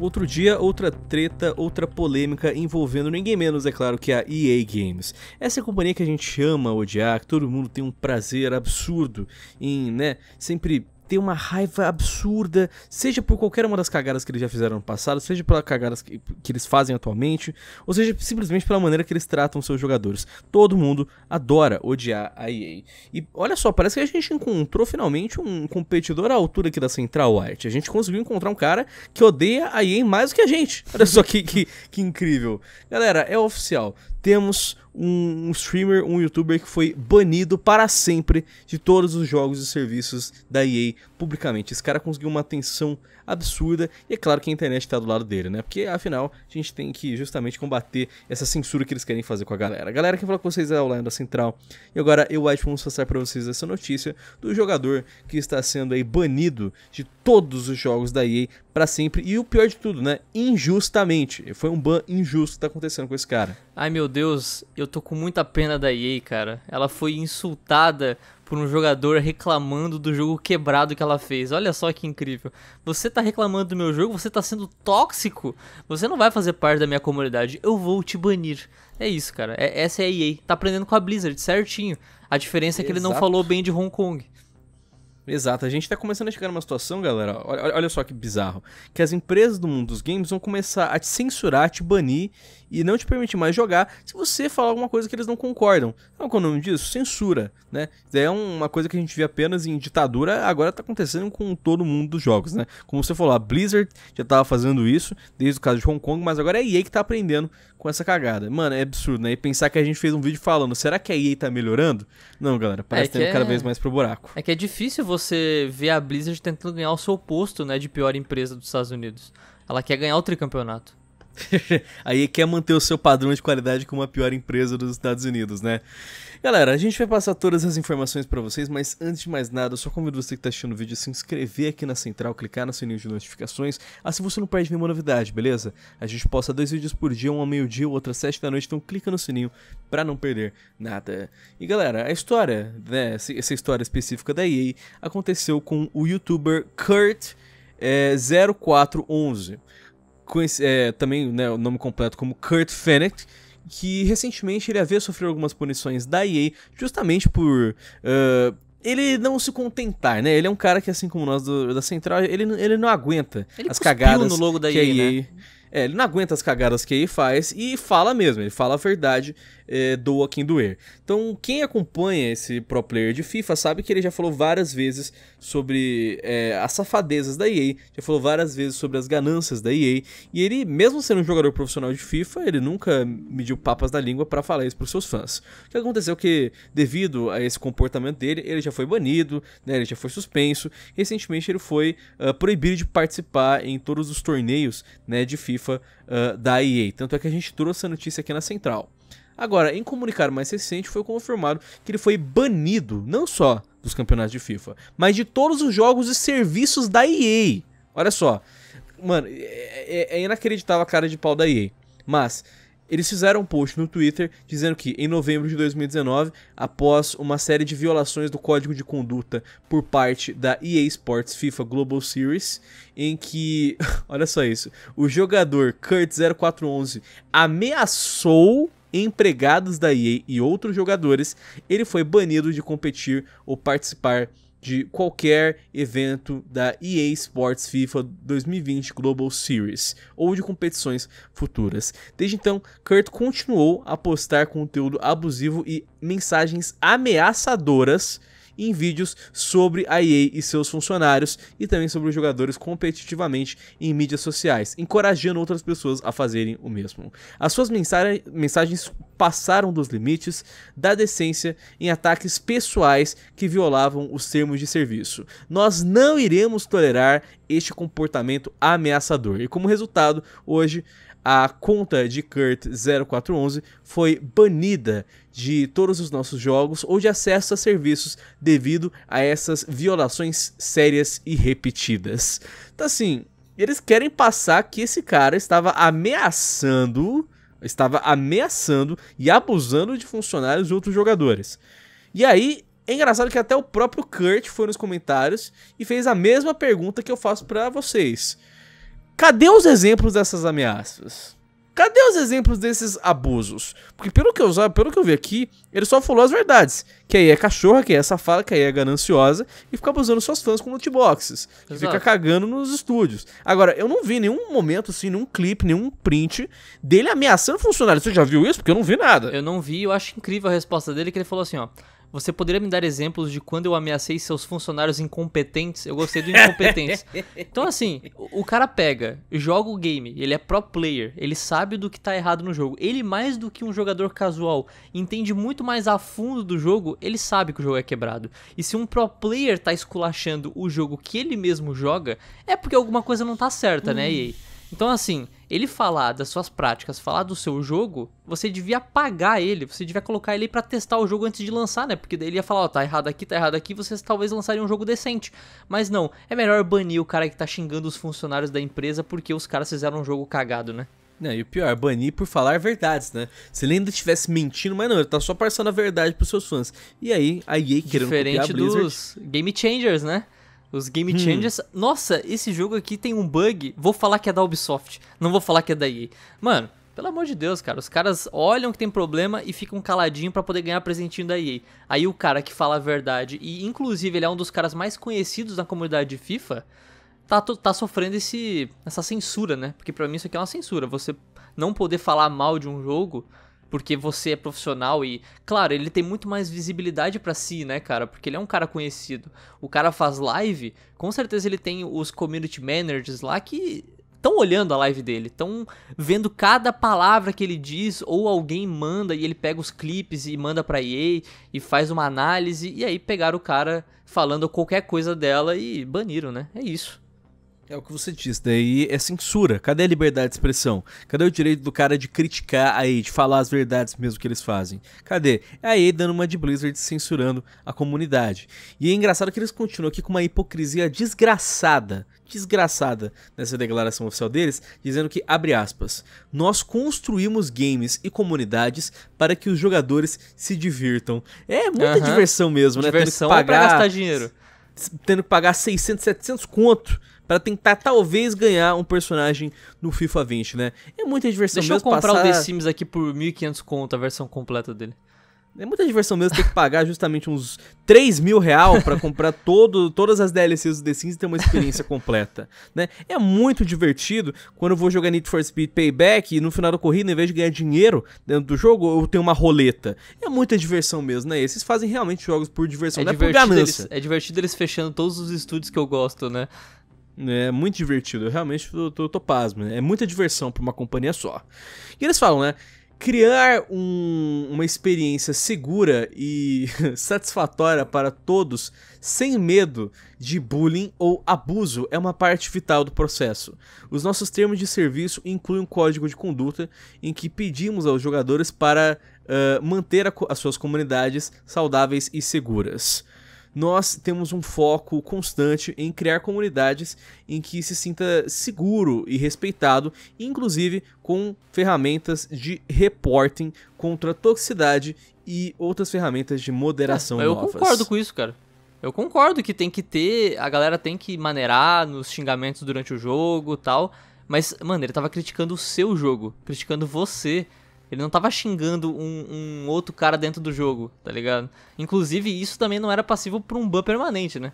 Outro dia, outra treta, outra polêmica envolvendo ninguém menos, é claro, que a EA Games. Essa é companhia que a gente ama odiar, que todo mundo tem um prazer absurdo em, né, sempre ter uma raiva absurda, seja por qualquer uma das cagadas que eles já fizeram no passado, seja pelas cagadas que, que eles fazem atualmente, ou seja simplesmente pela maneira que eles tratam seus jogadores. Todo mundo adora odiar a EA. E olha só, parece que a gente encontrou finalmente um competidor à altura aqui da Central White. A gente conseguiu encontrar um cara que odeia a EA mais do que a gente. Olha só que, que, que incrível. Galera, é oficial temos um, um, streamer, um youtuber que foi banido para sempre de todos os jogos e serviços da EA publicamente. Esse cara conseguiu uma atenção absurda e é claro que a internet está do lado dele, né? Porque afinal a gente tem que justamente combater essa censura que eles querem fazer com a galera. galera, quem falou com vocês é o Lion da Central. E agora eu acho que vamos passar para vocês essa notícia do jogador que está sendo aí banido de todos os jogos da EA para sempre. E o pior de tudo, né? Injustamente. Foi um ban injusto que tá acontecendo com esse cara. Ai meu Deus, eu tô com muita pena da EA, cara. Ela foi insultada por um jogador reclamando do jogo quebrado que ela fez. Olha só que incrível. Você tá reclamando do meu jogo, você tá sendo tóxico. Você não vai fazer parte da minha comunidade. Eu vou te banir. É isso, cara. É, essa é a EA. Tá aprendendo com a Blizzard certinho. A diferença é que Exato. ele não falou bem de Hong Kong. Exato, a gente está começando a chegar numa situação, galera, olha, olha, só que bizarro, que as empresas do mundo dos games vão começar a te censurar, te banir e não te permitir mais jogar se você falar alguma coisa que eles não concordam. Sabe qual é o nome disso? Censura, né? É uma coisa que a gente via apenas em ditadura, agora está acontecendo com todo mundo dos jogos, né? Como você falou, a Blizzard já estava fazendo isso desde o caso de Hong Kong, mas agora é a EA que está aprendendo com essa cagada. Mano, é absurdo, né? E pensar que a gente fez um vídeo falando, será que a EA está melhorando? Não, galera, é parece é que, tá indo cada é vez mais pro buraco. É que é difícil você você vê a Blizzard tentando ganhar o seu posto né, de pior empresa dos Estados Unidos. Ela quer ganhar o tricampeonato. Aí quer manter o seu padrão de qualidade com uma pior empresa dos Estados Unidos, né? Galera, a gente vai passar todas as informações para vocês, mas antes de mais nada, eu só convido você que tá assistindo o vídeo a se inscrever aqui na central, clicar no sininho de notificações, assim você não perde nenhuma novidade, beleza? A gente posta dois vídeos por dia, um ao meio-dia, o outro às sete da noite, então clica no sininho para não perder nada. E galera, a história, né, essa história específica da EA aconteceu com o youtuber Kurt é, eh, 0411 é, também né, o nome completo como Kurt Fennett, que recentemente ele havia sofrido algumas punições da EA justamente por uh, ele não se contentar, né? Ele é um cara que, assim como nós do, da Central, ele, ele não aguenta ele as cagadas no logo da EA, que a EA... Né? É, ele não aguenta as cagadas que a EA faz e fala mesmo, ele fala a verdade é, doa quem doer. Então, quem acompanha esse pro player de FIFA sabe que ele já falou várias vezes sobre é, as safadezas da EA, já falou várias vezes sobre as ganâncias da EA, e ele, mesmo sendo um jogador profissional de FIFA, ele nunca mediu papas na língua para falar isso para os seus fãs. O que aconteceu é que, devido a esse comportamento dele, ele já foi banido, né, ele já foi suspenso, recentemente ele foi uh, proibido de participar em todos os torneios né, de FIFA uh, da EA. Tanto é que a gente trouxe a notícia aqui na Central. Agora, em comunicado mais recente, foi confirmado que ele foi banido, não só dos campeonatos de FIFA, mas de todos os jogos e serviços da EA. Olha só. Mano, é, é, é inacreditável a cara de pau da EA. Mas, eles fizeram um post no Twitter dizendo que em novembro de 2019, após uma série de violações do código de conduta por parte da EA Sports FIFA Global Series, em que, olha só isso, o jogador Kurt0411 ameaçou empregados da EA e outros jogadores, ele foi banido de competir ou participar de qualquer evento da EA Sports FIFA 2020 Global Series ou de competições futuras. Desde então, Kurt continuou a postar conteúdo abusivo e mensagens ameaçadoras em vídeos sobre a EA e seus funcionários e também sobre os jogadores competitivamente em mídias sociais, encorajando outras pessoas a fazerem o mesmo. As suas mensagens passaram dos limites da decência em ataques pessoais que violavam os termos de serviço. Nós não iremos tolerar este comportamento ameaçador. E como resultado, hoje a conta de Kurt0411 foi banida de todos os nossos jogos ou de acesso a serviços devido a essas violações sérias e repetidas. Então, assim, eles querem passar que esse cara estava ameaçando, estava ameaçando e abusando de funcionários de outros jogadores. E aí, é engraçado que até o próprio Kurt foi nos comentários e fez a mesma pergunta que eu faço para vocês. Cadê os exemplos dessas ameaças? Cadê os exemplos desses abusos? Porque pelo que eu, pelo que eu vi aqui, ele só falou as verdades. Que aí é cachorra, que aí é safada, que aí é gananciosa e fica abusando seus fãs com lootboxes. Que fica cagando nos estúdios. Agora, eu não vi nenhum momento, assim, nenhum clipe, nenhum print dele ameaçando funcionários. Você já viu isso? Porque eu não vi nada. Eu não vi, eu acho incrível a resposta dele, que ele falou assim, ó... Você poderia me dar exemplos de quando eu ameacei seus funcionários incompetentes? Eu gostei do incompetentes. então, assim, o, cara pega, joga o game, ele é pro player, ele sabe do que tá errado no jogo. Ele, mais do que um jogador casual, entende muito mais a fundo do jogo, ele sabe que o jogo é quebrado. E se um pro player tá esculachando o jogo que ele mesmo joga, é porque alguma coisa não tá certa, né, hum. né, EA? Então, assim, ele falar das suas práticas, falar do seu jogo, você devia pagar ele, você devia colocar ele para testar o jogo antes de lançar, né? Porque daí ele ia falar, ó, oh, tá errado aqui, tá errado aqui, vocês talvez lançariam um jogo decente. Mas não, é melhor banir o cara que tá xingando os funcionários da empresa porque os caras fizeram um jogo cagado, né? Não, e o pior, banir por falar verdades, né? Se ele ainda estivesse mentindo, mas não, ele tá só passando a verdade pros seus fãs. E aí, a EA querendo Diferente copiar a Blizzard... dos Game Changers, né? Os game hum. changers. Nossa, esse jogo aqui tem um bug. Vou falar que é da Ubisoft. Não vou falar que é da EA. Mano, pelo amor de Deus, cara. Os caras olham que tem problema e ficam caladinho para poder ganhar presentinho da EA. Aí o cara que fala a verdade, e inclusive ele é um dos caras mais conhecidos na comunidade de FIFA, tá, tá sofrendo esse, essa censura, né? Porque pra mim isso aqui é uma censura. Você não poder falar mal de um jogo porque você é profissional e, claro, ele tem muito mais visibilidade para si, né, cara? Porque ele é um cara conhecido. O cara faz live, com certeza ele tem os community managers lá que estão olhando a live dele, estão vendo cada palavra que ele diz ou alguém manda e ele pega os clipes e manda para EA e faz uma análise e aí pegaram o cara falando qualquer coisa dela e baniram, né? É isso. É o que você disse, né? daí é censura. Cadê a liberdade de expressão? Cadê o direito do cara de criticar aí, de falar as verdades mesmo que eles fazem? Cadê? É aí dando uma de Blizzard censurando a comunidade. E é engraçado que eles continuam aqui com uma hipocrisia desgraçada, desgraçada nessa declaração oficial deles, dizendo que, abre aspas, nós construímos games e comunidades para que os jogadores se divirtam. É muita uhum. diversão mesmo, né? Diversão Tendo é pra gastar dinheiro. Tendo que pagar 600, 700 conto para tentar talvez ganhar um personagem no FIFA 20, né? É muita diversão Deixa mesmo eu comprar passar... o The Sims aqui por 1.500 conto, a versão completa dele. É muita diversão mesmo ter que pagar justamente uns 3 mil real pra comprar todo, todas as DLCs do The Sims e ter uma experiência completa, né? É muito divertido quando eu vou jogar Need for Speed Payback e no final da corrida, em vez de ganhar dinheiro dentro do jogo, eu tenho uma roleta. É muita diversão mesmo, né? Esses fazem realmente jogos por diversão, é não é por ganância. Eles, é divertido eles fechando todos os estúdios que eu gosto, né? É muito divertido. Eu realmente tô, tô, tô pasmo. Né? É muita diversão para uma companhia só. E eles falam, né? Criar um, uma experiência segura e satisfatória para todos, sem medo de bullying ou abuso, é uma parte vital do processo. Os nossos termos de serviço incluem um código de conduta em que pedimos aos jogadores para uh, manter a, as suas comunidades saudáveis e seguras nós temos um foco constante em criar comunidades em que se sinta seguro e respeitado, inclusive com ferramentas de reporting contra toxicidade e outras ferramentas de moderação é, eu novas. Eu concordo com isso, cara. Eu concordo que tem que ter, a galera tem que maneirar nos xingamentos durante o jogo, tal, mas mano, ele tava criticando o seu jogo, criticando você. Ele não tava xingando um, um outro cara dentro do jogo, tá ligado? Inclusive, isso também não era passivo pra um ban permanente, né?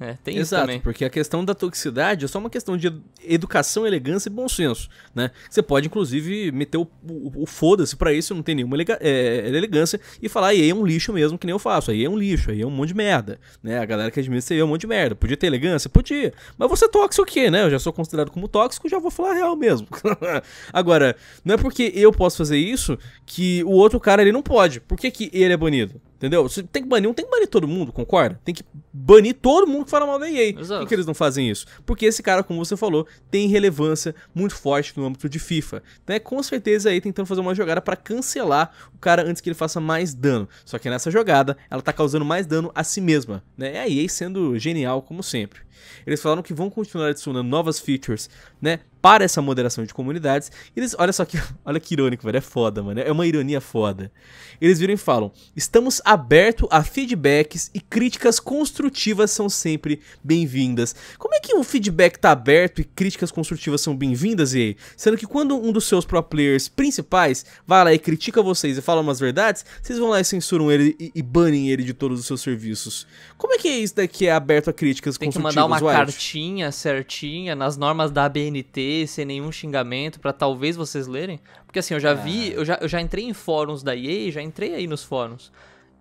É, tem Exato, isso também. porque a questão da toxicidade é só uma questão de educação, elegância e bom senso, né? Você pode, inclusive, meter o, o, o foda-se pra isso, não tem nenhuma elega, é, elegância, e falar, aí é um lixo mesmo, que nem eu faço, aí é um lixo, aí é um monte de merda, né? A galera que admite aí é um monte de merda. Podia ter elegância? Podia. Mas você é tóxico o quê, né? Eu já sou considerado como tóxico, já vou falar a real mesmo. Agora, não é porque eu posso fazer isso que o outro cara, ele não pode. Por que que ele é banido? Entendeu? Você tem que banir um, tem que banir todo mundo, concorda? Tem que banir todo mundo público fala mal da EA. Exato. Por que eles não fazem isso? Porque esse cara, como você falou, tem relevância muito forte no âmbito de FIFA. Então é com certeza aí tentando fazer uma jogada para cancelar o cara antes que ele faça mais dano. Só que nessa jogada, ela tá causando mais dano a si mesma. Né? É a EA sendo genial, como sempre. Eles falaram que vão continuar adicionando novas features, né, para essa moderação de comunidades. Eles, olha só que, olha que irônico, velho, é foda, mano, é uma ironia foda. Eles viram e falam: "Estamos aberto a feedbacks e críticas construtivas são sempre bem-vindas". Como é que o feedback tá aberto e críticas construtivas são bem-vindas e sendo que quando um dos seus pro players principais vai lá e critica vocês e fala umas verdades, vocês vão lá e censuram ele e, e banem ele de todos os seus serviços. Como é que é isso daqui é aberto a críticas Tem construtivas? mandar uma cartinha certinha nas normas da ABNT, sem nenhum xingamento, para talvez vocês lerem? Porque assim, eu já é. vi, ah. eu já, eu já entrei em fóruns da EA, já entrei aí nos fóruns.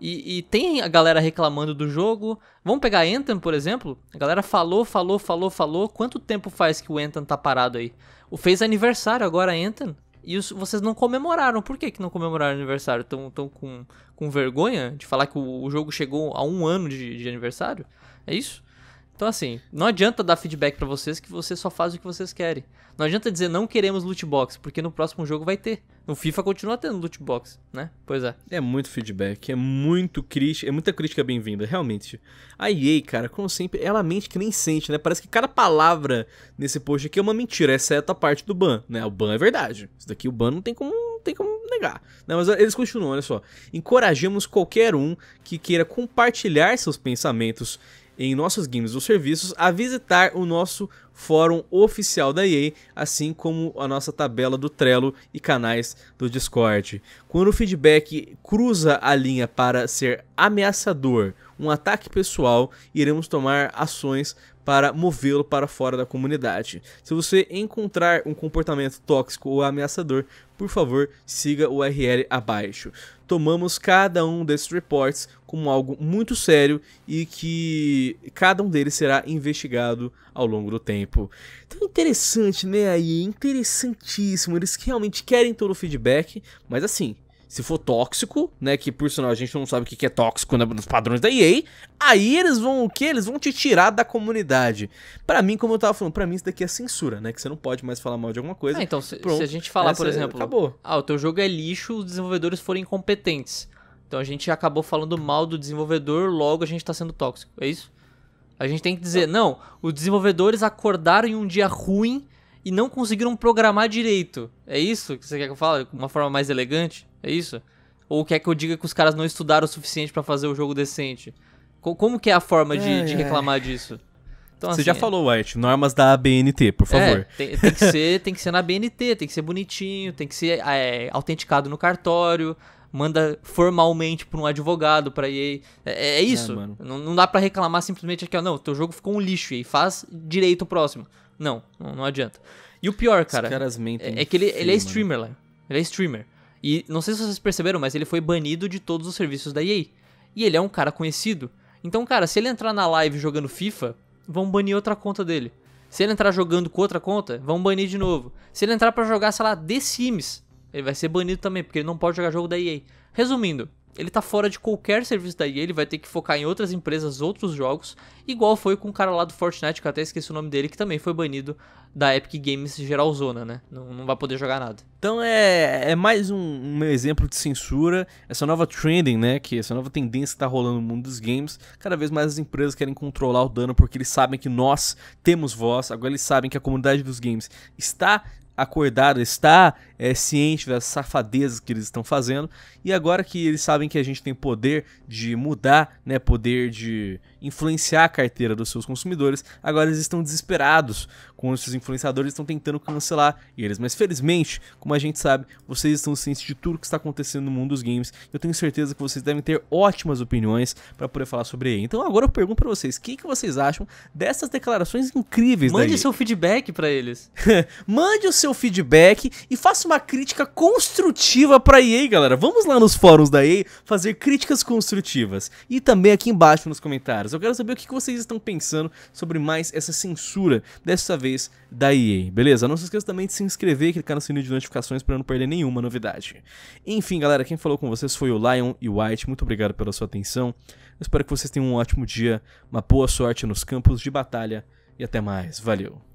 E, e, tem a galera reclamando do jogo. Vamos pegar Anthem, por exemplo? A galera falou, falou, falou, falou. Quanto tempo faz que o Anthem tá parado aí? O fez aniversário agora, Anthem. E os, vocês não comemoraram. Por que, que não comemoraram aniversário? Estão tão com, com vergonha de falar que o, o jogo chegou a um ano de, de aniversário? É isso? Então, assim, não adianta dar feedback para vocês que você só faz o que vocês querem. Não adianta dizer não queremos loot box, porque no próximo jogo vai ter. No FIFA continua tendo loot box, né? Pois é. É muito feedback, é muito crítica, é muita crítica bem-vinda, realmente. A EA, cara, como sempre, ela mente que nem sente, né? Parece que cada palavra nesse post aqui é uma mentira, exceto a parte do ban, né? O ban é verdade. Isso daqui o ban não tem como, não tem como negar. Não, né? mas eles continuam, olha só. Encorajamos qualquer um que queira compartilhar seus pensamentos em nossos games ou serviços a visitar o nosso fórum oficial da EA, assim como a nossa tabela do Trello e canais do Discord. Quando o feedback cruza a linha para ser ameaçador, um ataque pessoal, iremos tomar ações para movê-lo para fora da comunidade. Se você encontrar um comportamento tóxico ou ameaçador, por favor, siga o URL abaixo tomamos cada um desses reports como algo muito sério e que cada um deles será investigado ao longo do tempo. Então interessante, né? Aí, interessantíssimo. Eles realmente querem todo o feedback, mas assim, se for tóxico, né? Que por sinal a gente não sabe o que é tóxico né, nos padrões da EA. Aí eles vão o quê? Eles vão te tirar da comunidade. Para mim, como eu tava falando, para mim isso daqui é censura, né? Que você não pode mais falar mal de alguma coisa. Ah, então se, se, a gente falar, por é, exemplo, acabou. ah, o teu jogo é lixo, os desenvolvedores foram incompetentes. Então a gente acabou falando mal do desenvolvedor, logo a gente tá sendo tóxico. É isso? A gente tem que dizer, não, os desenvolvedores acordaram em um dia ruim e não conseguiram programar direito. É isso que você quer que eu fale? De uma forma mais elegante? É isso? Ou quer que eu diga que os caras não estudaram o suficiente para fazer o jogo decente? Co como que é a forma de, de reclamar disso? Então, Você assim, já é falou, White, normas da ABNT, por é, favor. É, tem, tem, que ser, tem que ser na ABNT, tem que ser bonitinho, tem que ser é, autenticado no cartório, manda formalmente pra um advogado, pra EA. É, é isso. É, não, não, dá para reclamar simplesmente aqui, ó, não, teu jogo ficou um lixo e faz direito o próximo. Não, não, não adianta. E o pior, cara, é, é, que ele, ele é streamer lá. Ele é streamer. E não sei se vocês perceberam, mas ele foi banido de todos os serviços da EA. E ele é um cara conhecido. Então, cara, se ele entrar na live jogando FIFA, vão banir outra conta dele. Se ele entrar jogando com outra conta, vão banir de novo. Se ele entrar para jogar, sei lá, The Sims, ele vai ser banido também, porque ele não pode jogar jogo da EA. Resumindo, ele tá fora de qualquer serviço da EA, ele vai ter que focar em outras empresas, outros jogos, igual foi com o cara lá do Fortnite, que eu até esqueci o nome dele, que também foi banido da Epic Games geralzona, né? Não, não vai poder jogar nada. Então é, é mais um, um exemplo de censura, essa nova trending, né? Que essa nova tendência que tá rolando no mundo dos games. Cada vez mais as empresas querem controlar o dano porque eles sabem que nós temos voz, agora eles sabem que a comunidade dos games está acordada, está é, ciente das safadezas que eles estão fazendo. E agora que eles sabem que a gente tem poder de mudar, né, poder de influenciar a carteira dos seus consumidores, agora eles estão desesperados com esses influenciadores estão tentando cancelar eles. Mas felizmente, como a gente sabe, vocês estão cientes de tudo que está acontecendo no mundo dos games. Eu tenho certeza que vocês devem ter ótimas opiniões para poder falar sobre ele. Então agora eu pergunto para vocês, o que, que vocês acham dessas declarações incríveis? Mande seu feedback para eles. Mande o seu feedback e faça uma uma crítica construtiva pra EA, galera. Vamos lá nos fóruns da EA fazer críticas construtivas. E também aqui embaixo nos comentários. Eu quero saber o que vocês estão pensando sobre mais essa censura, dessa vez da EA, beleza? Não se esqueça também de se inscrever e clicar no sininho de notificações pra não perder nenhuma novidade. Enfim, galera, quem falou com vocês foi o Lion e o White. Muito obrigado pela sua atenção. Eu espero que vocês tenham um ótimo dia, uma boa sorte nos campos de batalha e até mais. Valeu!